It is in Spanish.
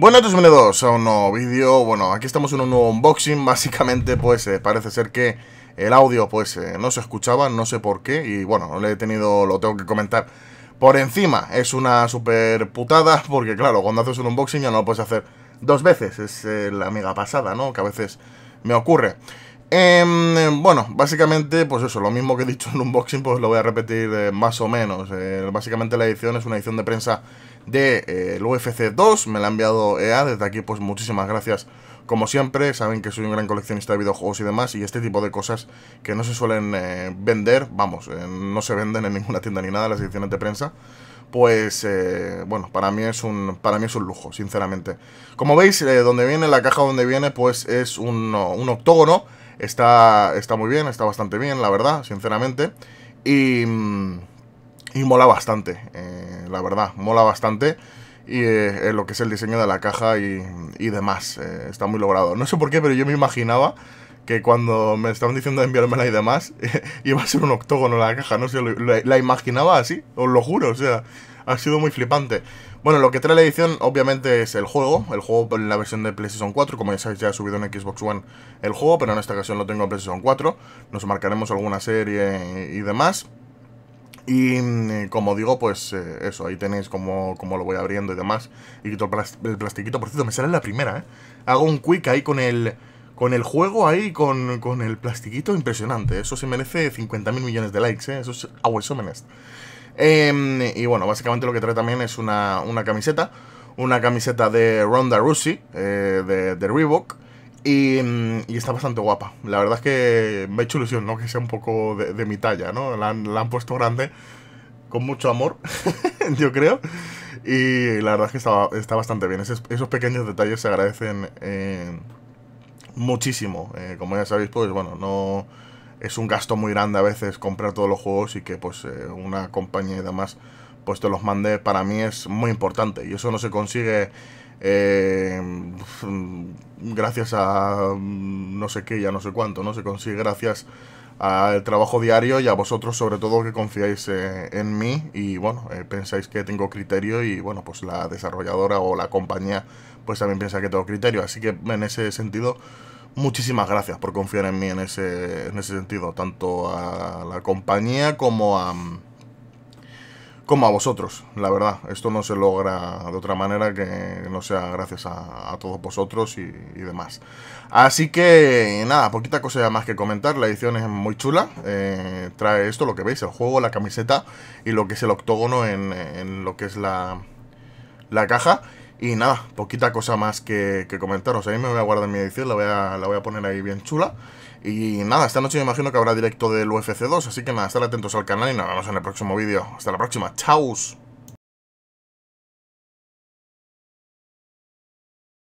Buenas todos bienvenidos a un nuevo vídeo. Bueno, aquí estamos en un nuevo unboxing. Básicamente, pues eh, parece ser que el audio pues eh, no se escuchaba, no sé por qué. Y bueno, he tenido, lo tengo que comentar por encima. Es una super putada, porque claro, cuando haces un unboxing ya no lo puedes hacer dos veces. Es eh, la mega pasada, ¿no? Que a veces me ocurre. Em, bueno, básicamente, pues eso, lo mismo que he dicho en el unboxing, pues lo voy a repetir eh, más o menos. Eh, básicamente la edición es una edición de prensa del eh, UFC 2, me la ha enviado EA, desde aquí pues muchísimas gracias como siempre, saben que soy un gran coleccionista de videojuegos y demás, y este tipo de cosas que no se suelen vender, vamos, no se venden en ninguna tienda ni nada las ediciones de prensa pues bueno, para mí es un para mí es un lujo, sinceramente. Como veis, donde viene la caja donde viene, pues es un, un octógono Está, está muy bien, está bastante bien, la verdad, sinceramente. Y, mm, y mola bastante, eh, la verdad, mola bastante. Y eh, lo que es el diseño de la caja y, y demás, eh, está muy logrado. No sé por qué, pero yo me imaginaba que cuando me estaban diciendo de enviármela y demás, iba a ser un octógono la caja, no sé, la imaginaba así, os lo juro, o sea, ha sido muy flipante. Bueno, lo que trae la edición obviamente es el juego, el juego en la versión de PlayStation 4, como ya sabéis ya he subido en Xbox One el juego, pero en esta ocasión lo tengo en PlayStation 4, nos marcaremos alguna serie y demás. Y mm, como digo, pues eh, eso, ahí tenéis como, lo voy abriendo y demás. Y quito el, plastiquito, por cierto, me sale la primera, ¿eh? Hago un quick ahí con el, con el juego ahí, con, con el plastiquito, impresionante. Eso se merece 50.000 millones de likes, ¿eh? Eso es awesome. Em, y bueno, básicamente lo que trae también es una, camiseta. Una camiseta de Ronda Rousey, eh, de, Reebok. Mm, y, está bastante guapa. La verdad es que me ha hecho ilusión, ¿no? Que sea un poco de, mi talla, ¿no? La han, puesto grande con mucho amor, yo creo. Y la verdad es que está, está bastante bien. Esos, pequeños detalles se agradecen eh, muchísimo. Eh, como ya sabéis, pues bueno, no es un gasto muy grande a veces comprar todos los juegos y que pues eh, una compañía y demás pues te los mande para mí es muy importante y eso no se consigue eh, gracias a mm, no sé qué ya no sé cuánto no se consigue gracias al trabajo diario y a vosotros sobre todo que confiáis eh, en mí y bueno pensáis que tengo criterio y bueno pues la desarrolladora o la compañía pues también piensa que tengo criterio así que en ese sentido muchísimas gracias por confiar en mí en ese, en ese sentido, tanto a la compañía como a, como a vosotros, la verdad. Esto no se logra de otra manera que no sea gracias a, todos vosotros y, demás. Así que nada, poquita cosa más que comentar. La edición es muy chula. Eh, trae esto, lo que veis, el juego, la camiseta y lo que es el octógono en, lo que es la, la caja. Y nada, poquita cosa más que, que comentaros. Ahí me voy a guardar mi edición, la voy a, la voy a poner ahí bien chula. Y nada, esta noche me imagino que habrá directo del UFC 2, así que nada, estar atentos al canal y nos vemos en el próximo vídeo. Hasta la próxima, chao.